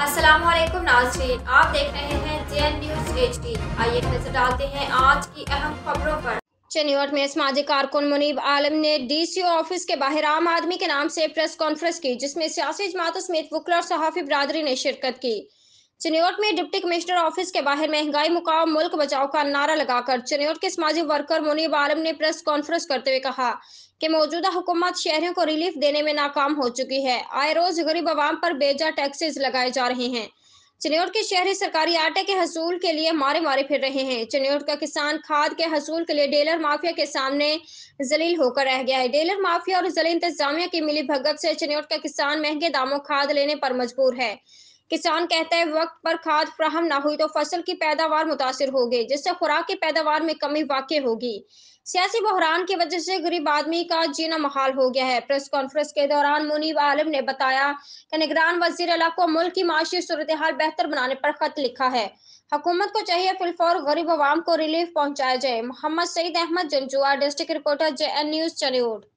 अस्सलाम वालेकुम नाजरीन आप देख रहे हैं जे एन न्यूज एच आइए नजर डालते हैं आज की अहम खबरों पर चनियोट में समाजी कारकुन मुनीब आलम ने डीसीओ ऑफिस के बाहर आम आदमी के नाम से प्रेस कॉन्फ्रेंस की जिसमें सियासी जमातों समेत वकला और सहाफ़ी बरदरी ने शिरकत की चिन्योट में डिप्टी कमिश्नर ऑफिस के बाहर महंगाई मुकाम मुल्क बचाओ का नारा लगाकर चिन्योट के समाजी वर्कर मुनीब आलम ने प्रेस कॉन्फ्रेंस करते हुए कहा कि मौजूदा हुकूमत शहरों को रिलीफ देने में नाकाम हो चुकी है आए रोज गरीब आवाम पर बेजा टैक्सेस लगाए जा रहे हैं चिन्योट के शहरी सरकारी आटे के हसूल के लिए मारे मारे फिर रहे हैं चिन्योट का किसान खाद के हसूल के लिए डेलर माफिया के सामने जलील होकर रह गया है डेलर माफिया और जली इंतजामिया की मिली भगत से चिन्योट का किसान महंगे दामों खाद लेने पर मजबूर है किसान कहता है वक्त पर खाद फ्राहम ना हुई तो फसल की पैदावार मुतासर गई जिससे खुराक की पैदावार में कमी वाक़ होगी सियासी बहरान की वजह से गरीब आदमी का जीना महाल हो गया है प्रेस कॉन्फ्रेंस के दौरान मुनीब आलम ने बताया कि निगरान वजीर अला को मुल्क की माशी सूरत हाल बेहतर बनाने पर खत लिखा है हुकूमत को चाहिए फिलफौर गरीब आवाम को रिलीफ पहुंचाया जाए Mohammad Saeed Ahmad Janjua district reporter J N news चन्यूड